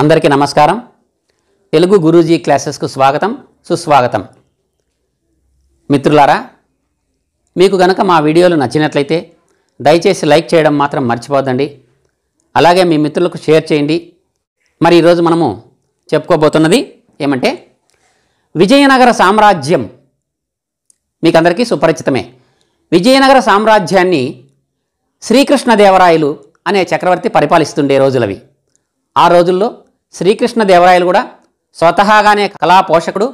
అందరికీ నమస్కారం తెలుగు గురూజీ క్లాసెస్కు స్వాగతం సుస్వాగతం మిత్రులారా మీకు గనక మా వీడియోలు నచ్చినట్లయితే దయచేసి లైక్ చేయడం మాత్రం మర్చిపోదండి అలాగే మీ మిత్రులకు షేర్ చేయండి మరి ఈరోజు మనము చెప్పుకోబోతున్నది ఏమంటే విజయనగర సామ్రాజ్యం మీకు అందరికీ సుపరిచితమే విజయనగర సామ్రాజ్యాన్ని శ్రీకృష్ణదేవరాయలు అనే చక్రవర్తి పరిపాలిస్తుండే రోజులవి ఆ రోజుల్లో శ్రీకృష్ణదేవరాయలు కూడా స్వతహాగానే కళా పోషకుడు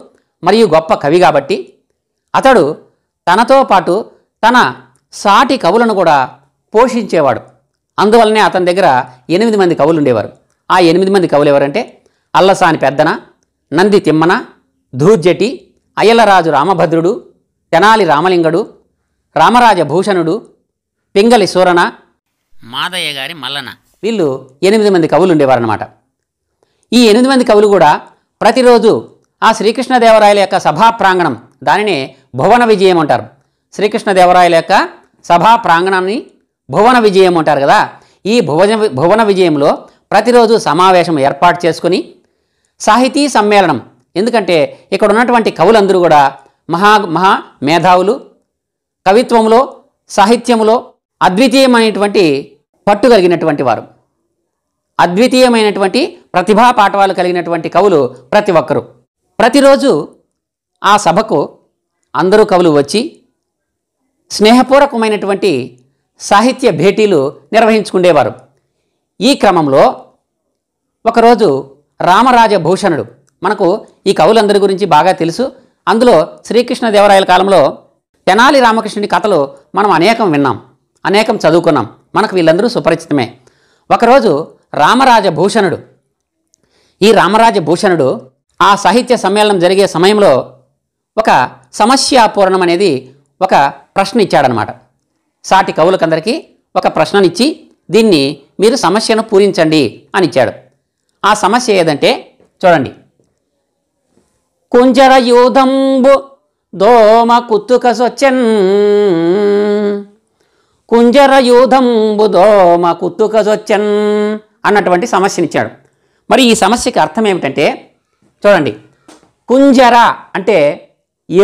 మరియు గొప్ప కవి కాబట్టి అతడు తనతో పాటు తన సాటి కవులను కూడా పోషించేవాడు అందువల్లనే అతని దగ్గర ఎనిమిది మంది కవులు ఉండేవారు ఆ ఎనిమిది మంది కవులు ఎవరంటే అల్లసాని పెద్దన నంది తిమ్మన ధూర్జటి అయ్యలరాజు రామభద్రుడు తెనాలి రామలింగడు రామరాజ భూషణుడు పింగలి సూరణ మాదయ్య గారి మల్లన వీళ్ళు ఎనిమిది మంది కవులు ఉండేవారన్నమాట ఈ ఎనిమిది మంది కవులు కూడా ప్రతిరోజు ఆ శ్రీకృష్ణదేవరాయల యొక్క సభా ప్రాంగణం దానినే భువన విజయం అంటారు శ్రీకృష్ణదేవరాయల యొక్క సభా ప్రాంగణాన్ని భువన విజయం అంటారు కదా ఈ భువన భువన విజయంలో ప్రతిరోజు సమావేశం ఏర్పాటు చేసుకుని సాహితీ సమ్మేళనం ఎందుకంటే ఇక్కడ ఉన్నటువంటి కవులందరూ కూడా మహా మహా మేధావులు కవిత్వంలో సాహిత్యంలో అద్వితీయమైనటువంటి పట్టు కలిగినటువంటి వారు అద్వితీయమైనటువంటి ప్రతిభా పాఠవాలు కలిగినటువంటి కవులు ప్రతి ఒక్కరూ ప్రతిరోజు ఆ సభకు అందరూ కవులు వచ్చి స్నేహపూర్వకమైనటువంటి సాహిత్య భేటీలు నిర్వహించుకునేవారు ఈ క్రమంలో ఒకరోజు రామరాజ భూషణుడు మనకు ఈ కవులందరి గురించి బాగా తెలుసు అందులో శ్రీకృష్ణదేవరాయల కాలంలో తెనాలి రామకృష్ణుని కథలు మనం అనేకం విన్నాం అనేకం చదువుకున్నాం మనకు వీళ్ళందరూ సుపరిచితమే ఒకరోజు రామరాజ భూషణుడు ఈ రామరాజ భూషణుడు ఆ సాహిత్య సమ్మేళనం జరిగే సమయంలో ఒక సమస్యాపూరణం అనేది ఒక ప్రశ్న ఇచ్చాడనమాట సాటి కవులకందరికీ ఒక ప్రశ్ననిచ్చి దీన్ని మీరు సమస్యను పూరించండి అని ఇచ్చాడు ఆ సమస్య ఏదంటే చూడండి కుంజరయూధంబు దోమ కుత్తుక సొచ్చన్ కుంజరయూధంబు దోమ కుత్తుక సొచ్చన్ అన్నటువంటి సమస్యనిచ్చాడు మరి ఈ సమస్యకి అర్థం ఏమిటంటే చూడండి కుంజర అంటే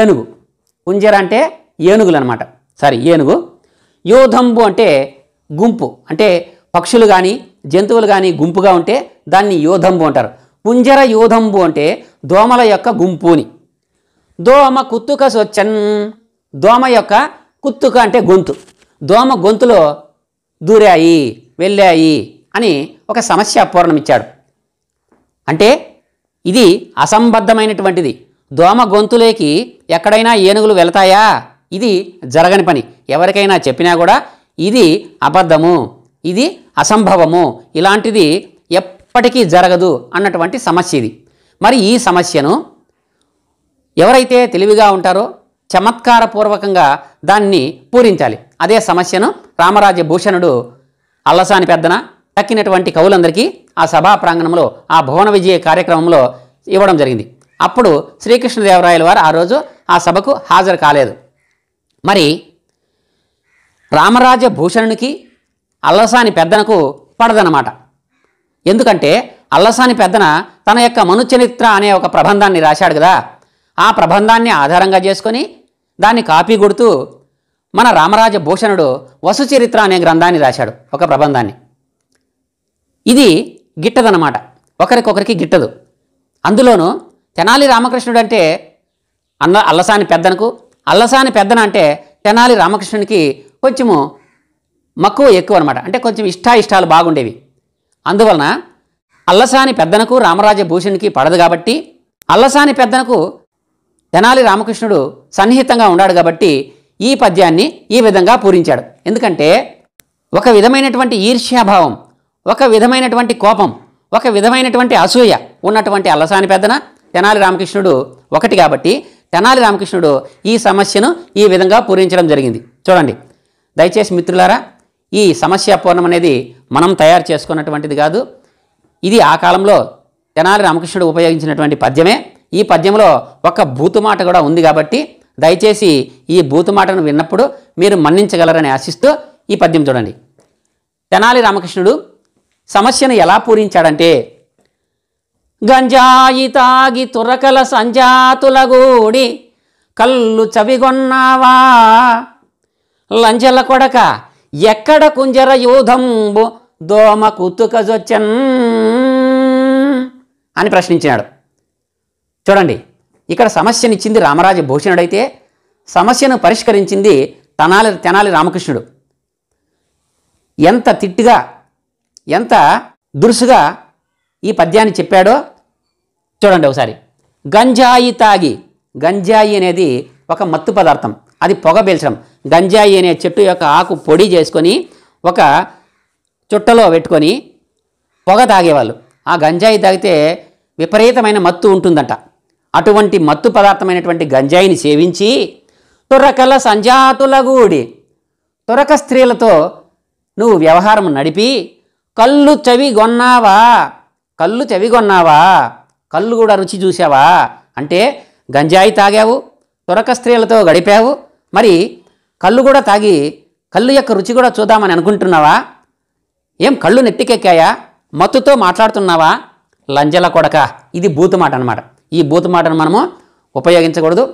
ఏనుగు కుంజర అంటే ఏనుగులు అనమాట సారీ ఏనుగు యోధంబు అంటే గుంపు అంటే పక్షులు కానీ జంతువులు కానీ గుంపుగా ఉంటే దాన్ని యోధంబు అంటారు కుంజర యోధంబు అంటే దోమల యొక్క గుంపుని దోమ కుత్తుక స్వచ్ఛన్ దోమ యొక్క కుత్తుక అంటే గొంతు దోమ గొంతులో దూరాయి వెళ్ళాయి అని ఒక సమస్య పూర్ణమిచ్చాడు అంటే ఇది అసంబద్ధమైనటువంటిది దోమ గొంతులేకి ఎక్కడైనా ఏనుగులు వెళతాయా ఇది జరగని పని ఎవరికైనా చెప్పినా కూడా ఇది అబద్ధము ఇది అసంభవము ఇలాంటిది ఎప్పటికీ జరగదు అన్నటువంటి సమస్య ఇది మరి ఈ సమస్యను ఎవరైతే తెలివిగా ఉంటారో చమత్కారపూర్వకంగా దాన్ని పూరించాలి అదే సమస్యను రామరాజ భూషణుడు అల్లసాని పెద్దన తక్కినటువంటి కవులందరికీ ఆ సభా ప్రాంగణంలో ఆ భువన విజయ కార్యక్రమంలో ఇవ్వడం జరిగింది అప్పుడు శ్రీకృష్ణదేవరాయల వారు ఆ రోజు ఆ సభకు హాజరు కాలేదు మరి రామరాజ భూషణునికి అల్లసాని పెద్దనకు పడదనమాట ఎందుకంటే అల్లసాని పెద్దన తన యొక్క మనుచరిత్ర అనే ఒక ప్రబంధాన్ని రాశాడు కదా ఆ ప్రబంధాన్ని ఆధారంగా చేసుకొని దాన్ని కాపీ కొడుతూ మన రామరాజ భూషణుడు వసుచరిత్ర అనే గ్రంథాన్ని రాశాడు ఒక ప్రబంధాన్ని ఇది గిట్టదనమాట ఒకరికొకరికి గిట్టదు అందులోనూ తెనాలి రామకృష్ణుడు అంటే అన్న అల్లసాని పెద్దనకు అల్లసాని పెద్దన అంటే తెనాలి రామకృష్ణునికి కొంచెము మక్కువ ఎక్కువ అనమాట అంటే కొంచెం ఇష్టాయిష్టాలు బాగుండేవి అందువలన అల్లసాని పెద్దనకు రామరాజ భూషణ్కి పడదు కాబట్టి అల్లసాని పెద్దనకు తెనాలి రామకృష్ణుడు సన్నిహితంగా ఉన్నాడు కాబట్టి ఈ పద్యాన్ని ఈ విధంగా పూరించాడు ఎందుకంటే ఒక విధమైనటువంటి ఈర్ష్యాభావం ఒక విధమైనటువంటి కోపం ఒక విధమైనటువంటి అసూయ ఉన్నటువంటి అల్లసాని పెద్దన తెనాలి రామకృష్ణుడు ఒకటి కాబట్టి తెనాలి రామకృష్ణుడు ఈ సమస్యను ఈ విధంగా పూరించడం జరిగింది చూడండి దయచేసి మిత్రులారా ఈ సమస్య పూర్ణం అనేది మనం తయారు చేసుకున్నటువంటిది కాదు ఇది ఆ కాలంలో తెనాలి రామకృష్ణుడు ఉపయోగించినటువంటి పద్యమే ఈ పద్యంలో ఒక బూతుమాట కూడా ఉంది కాబట్టి దయచేసి ఈ బూతుమాటను విన్నప్పుడు మీరు మన్నించగలరని ఆశిస్తూ ఈ పద్యం చూడండి తెనాలి రామకృష్ణుడు సమస్యను ఎలా పూరించాడంటే గంజాయి తాగి తురకల గూడి కళ్ళు చవిగొన్నావా లంజల కొడక ఎక్కడ కుంజర యూధంబు దోమ కుతుకజొచ్చన్ అని ప్రశ్నించినాడు చూడండి ఇక్కడ సమస్యనిచ్చింది రామరాజ భూషణుడైతే సమస్యను పరిష్కరించింది తనాలి తెనాలి రామకృష్ణుడు ఎంత తిట్టిగా ఎంత దురుసుగా ఈ పద్యాన్ని చెప్పాడో చూడండి ఒకసారి గంజాయి తాగి గంజాయి అనేది ఒక మత్తు పదార్థం అది పొగ పీల్చడం గంజాయి అనే చెట్టు యొక్క ఆకు పొడి చేసుకొని ఒక చుట్టలో పెట్టుకొని పొగ తాగేవాళ్ళు ఆ గంజాయి తాగితే విపరీతమైన మత్తు ఉంటుందంట అటువంటి మత్తు పదార్థమైనటువంటి గంజాయిని సేవించి తురకల సంజాతుల గూడి తురక స్త్రీలతో నువ్వు వ్యవహారం నడిపి కళ్ళు చవి గొన్నావా కళ్ళు చవి గొన్నావా కళ్ళు కూడా రుచి చూసావా అంటే గంజాయి తాగావు తురక స్త్రీలతో గడిపావు మరి కళ్ళు కూడా తాగి కళ్ళు యొక్క రుచి కూడా చూద్దామని అనుకుంటున్నావా ఏం కళ్ళు నెత్తికెక్కాయా మత్తుతో మాట్లాడుతున్నావా లంజల కొడక ఇది బూతుమాట అనమాట ఈ బూతుమాటను మనము ఉపయోగించకూడదు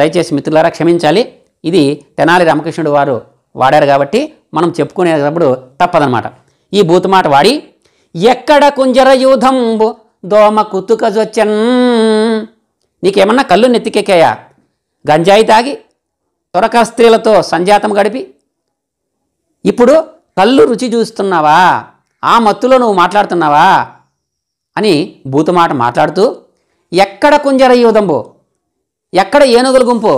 దయచేసి మిత్రులారా క్షమించాలి ఇది తెనాలి రామకృష్ణుడు వారు వాడారు కాబట్టి మనం చెప్పుకునేటప్పుడు తప్పదనమాట ఈ బూతుమాట వాడి ఎక్కడ కుంజర యూధం దోమ జొచ్చన్ నీకేమన్నా కళ్ళు నెత్తికెక్కాయా గంజాయి తాగి తొరక స్త్రీలతో సంజాతం గడిపి ఇప్పుడు కళ్ళు రుచి చూస్తున్నావా ఆ మత్తులో నువ్వు మాట్లాడుతున్నావా అని బూతుమాట మాట్లాడుతూ ఎక్కడ కుంజర యూధంబో ఎక్కడ ఏనుగుల గుంపు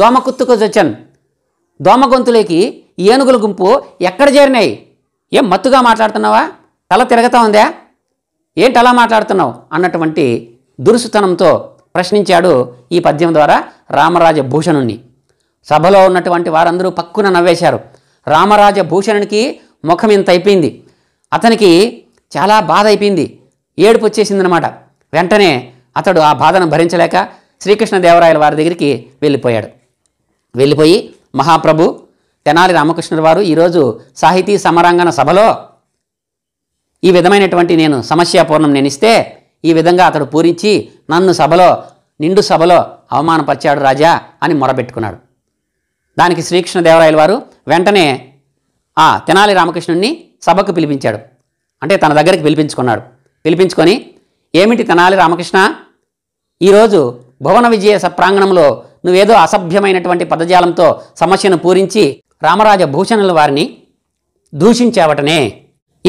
దోమ కుత్తుకొచ్చన్ దోమ గొంతులేకి ఏనుగుల గుంపు ఎక్కడ చేరినాయి ఏం మత్తుగా మాట్లాడుతున్నావా తల తిరగతా ఉందా ఏంటి అలా మాట్లాడుతున్నావు అన్నటువంటి దురుసుతనంతో ప్రశ్నించాడు ఈ పద్యం ద్వారా రామరాజ భూషణుణ్ణి సభలో ఉన్నటువంటి వారందరూ పక్కున నవ్వేశారు రామరాజ భూషణునికి ముఖం ఇంత అయిపోయింది అతనికి చాలా బాధ అయిపోయింది ఏడుపు వచ్చేసిందనమాట వెంటనే అతడు ఆ బాధను భరించలేక శ్రీకృష్ణదేవరాయల వారి దగ్గరికి వెళ్ళిపోయాడు వెళ్ళిపోయి మహాప్రభు తెనాలి రామకృష్ణుడు వారు ఈరోజు సాహితీ సమరాంగణ సభలో ఈ విధమైనటువంటి నేను సమస్యాపూర్ణం నేనిస్తే ఈ విధంగా అతడు పూరించి నన్ను సభలో నిండు సభలో అవమానపరిచాడు రాజా అని మొరబెట్టుకున్నాడు దానికి శ్రీకృష్ణదేవరాయల వారు వెంటనే ఆ తెనాలి రామకృష్ణుడిని సభకు పిలిపించాడు అంటే తన దగ్గరికి పిలిపించుకున్నాడు పిలిపించుకొని ఏమిటి తెనాలి రామకృష్ణ ఈరోజు భువన విజయ ప్రాంగణంలో నువ్వేదో అసభ్యమైనటువంటి పదజాలంతో సమస్యను పూరించి రామరాజ భూషణుల వారిని దూషించేవటనే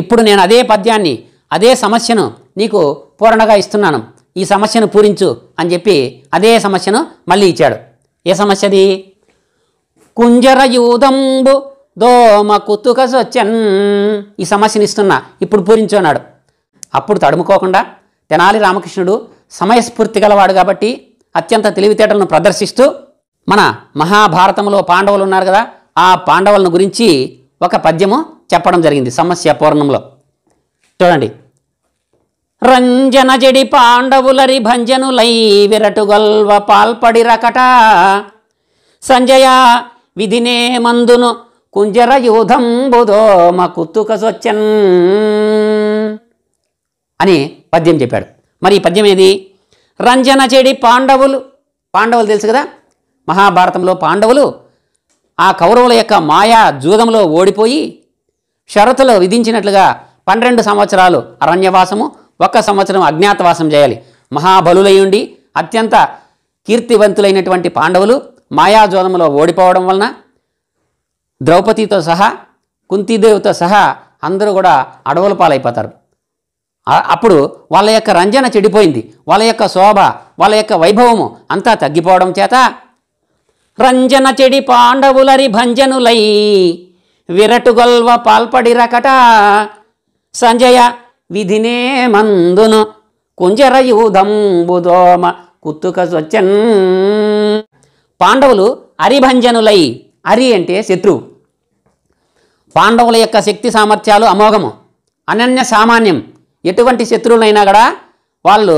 ఇప్పుడు నేను అదే పద్యాన్ని అదే సమస్యను నీకు పూరణగా ఇస్తున్నాను ఈ సమస్యను పూరించు అని చెప్పి అదే సమస్యను మళ్ళీ ఇచ్చాడు ఏ సమస్యది కుంజరయూదంబు దోమ కుతుక సొచ్చన్ ఈ సమస్యను ఇస్తున్నా ఇప్పుడు పూరించు అన్నాడు అప్పుడు తడుముకోకుండా తెనాలి రామకృష్ణుడు సమయస్ఫూర్తి గలవాడు కాబట్టి అత్యంత తెలివితేటలను ప్రదర్శిస్తూ మన మహాభారతంలో పాండవులు ఉన్నారు కదా ఆ పాండవులను గురించి ఒక పద్యము చెప్పడం జరిగింది సమస్య పూర్ణంలో చూడండి రంజన జడి పాండవులరి భంజనులై విరటుగొల్వ పాల్పడి రకట సంజయ విధినే మందును కుంజర బుధో మా కుత్తుక కుత్తుకసొచ్చన్ అని పద్యం చెప్పాడు మరి ఈ పద్యం ఏది రంజన చెడి పాండవులు పాండవులు తెలుసు కదా మహాభారతంలో పాండవులు ఆ కౌరవుల యొక్క మాయా జూదంలో ఓడిపోయి షరతులు విధించినట్లుగా పన్నెండు సంవత్సరాలు అరణ్యవాసము ఒక్క సంవత్సరం అజ్ఞాతవాసం చేయాలి మహాబలులయుండి అత్యంత కీర్తివంతులైనటువంటి పాండవులు మాయాజోదంలో ఓడిపోవడం వలన ద్రౌపదితో సహా కుంతీదేవితో సహా అందరూ కూడా అడవుల పాలైపోతారు అప్పుడు వాళ్ళ యొక్క రంజన చెడిపోయింది వాళ్ళ యొక్క శోభ వాళ్ళ యొక్క వైభవము అంతా తగ్గిపోవడం చేత రంజన చెడి పాండవులరి భంజనులై విరటుగొల్వ పాల్పడిరకట సంజయ విధినే మందును కుంజరయూధంబుదోమ కుత్తుక స్వచ్చన్ పాండవులు అరిభంజనులై అరి అంటే శత్రువు పాండవుల యొక్క శక్తి సామర్థ్యాలు అమోఘము అనన్య సామాన్యం ఎటువంటి శత్రువులైనా కూడా వాళ్ళు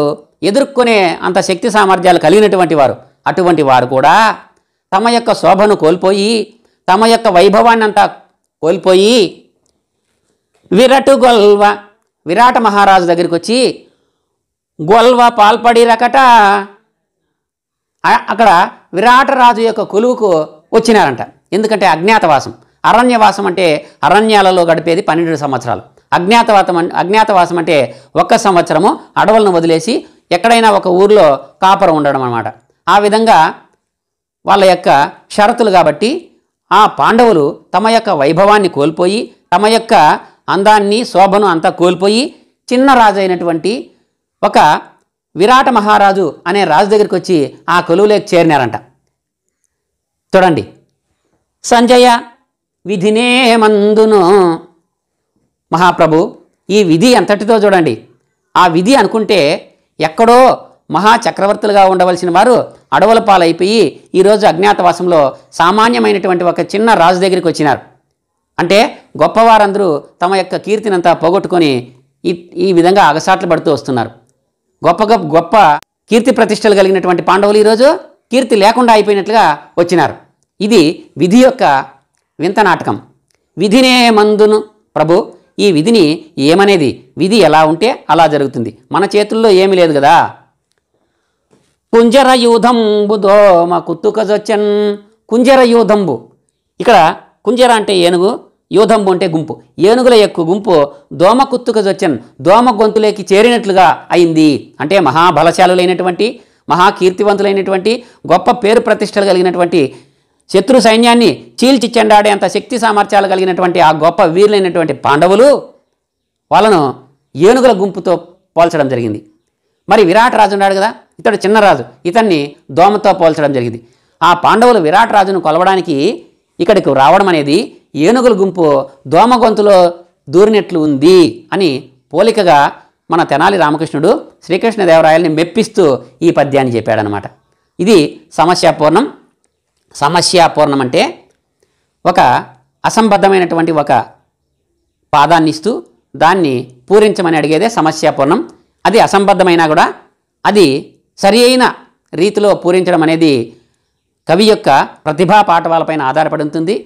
ఎదుర్కొనే అంత శక్తి సామర్థ్యాలు కలిగినటువంటి వారు అటువంటి వారు కూడా తమ యొక్క శోభను కోల్పోయి తమ యొక్క వైభవాన్నంతా కోల్పోయి విరటు గొల్వ విరాట మహారాజు దగ్గరికి వచ్చి గొల్వ పాల్పడి రకట అక్కడ విరాటరాజు యొక్క కొలువుకు వచ్చినారంట ఎందుకంటే అజ్ఞాతవాసం అరణ్యవాసం అంటే అరణ్యాలలో గడిపేది పన్నెండు సంవత్సరాలు అజ్ఞాతవాసం అజ్ఞాతవాసం అంటే ఒక్క సంవత్సరము అడవులను వదిలేసి ఎక్కడైనా ఒక ఊర్లో కాపర ఉండడం అనమాట ఆ విధంగా వాళ్ళ యొక్క షరతులు కాబట్టి ఆ పాండవులు తమ యొక్క వైభవాన్ని కోల్పోయి తమ యొక్క అందాన్ని శోభను అంతా కోల్పోయి చిన్న రాజు అయినటువంటి ఒక విరాట మహారాజు అనే రాజు దగ్గరికి వచ్చి ఆ కొలువులోకి చేరినారంట చూడండి సంజయ విధినే మందును మహాప్రభు ఈ విధి ఎంతటితో చూడండి ఆ విధి అనుకుంటే ఎక్కడో మహా చక్రవర్తులుగా ఉండవలసిన వారు అడవుల పాలైపోయి ఈరోజు అజ్ఞాతవాసంలో సామాన్యమైనటువంటి ఒక చిన్న రాజు దగ్గరికి వచ్చినారు అంటే గొప్పవారందరూ తమ యొక్క కీర్తినంతా పోగొట్టుకొని ఈ ఈ విధంగా అగసాట్లు పడుతూ వస్తున్నారు గొప్ప గొప్ప గొప్ప కీర్తి ప్రతిష్టలు కలిగినటువంటి పాండవులు ఈరోజు కీర్తి లేకుండా అయిపోయినట్లుగా వచ్చినారు ఇది విధి యొక్క వింత నాటకం విధినే మందును ప్రభు ఈ విధిని ఏమనేది విధి ఎలా ఉంటే అలా జరుగుతుంది మన చేతుల్లో ఏమీ లేదు కదా కుంజరయూధంబుదో మా కుత్తుకజొచ్చన్ కుంజరయూధంబు ఇక్కడ కుంజర అంటే ఏనుగు యూధంబు అంటే గుంపు ఏనుగుల యొక్క గుంపు దోమ కుత్తుకజొచ్చన్ దోమ గొంతులోకి చేరినట్లుగా అయింది అంటే మహాబలశాలులైనటువంటి మహాకీర్తివంతులైనటువంటి గొప్ప పేరు ప్రతిష్టలు కలిగినటువంటి శత్రు సైన్యాన్ని చీల్చి చెండాడేంత శక్తి సామర్థ్యాలు కలిగినటువంటి ఆ గొప్ప వీరులైనటువంటి పాండవులు వాళ్ళను ఏనుగుల గుంపుతో పోల్చడం జరిగింది మరి విరాట్ రాజు ఉన్నాడు కదా ఇతడు చిన్నరాజు ఇతన్ని దోమతో పోల్చడం జరిగింది ఆ పాండవులు విరాట్ రాజును కొలవడానికి ఇక్కడికి రావడం అనేది ఏనుగుల గుంపు దోమ గొంతులో దూరినట్లు ఉంది అని పోలికగా మన తెనాలి రామకృష్ణుడు శ్రీకృష్ణదేవరాయల్ని మెప్పిస్తూ ఈ పద్యాన్ని చెప్పాడనమాట ఇది సమస్యాపూర్ణం సమస్యాపూర్ణం అంటే ఒక అసంబద్ధమైనటువంటి ఒక పాదాన్ని ఇస్తూ దాన్ని పూరించమని అడిగేదే సమస్యాపూర్ణం అది అసంబద్ధమైనా కూడా అది సరి అయిన రీతిలో పూరించడం అనేది కవి యొక్క ప్రతిభా పాఠవాలపైన ఆధారపడి ఉంటుంది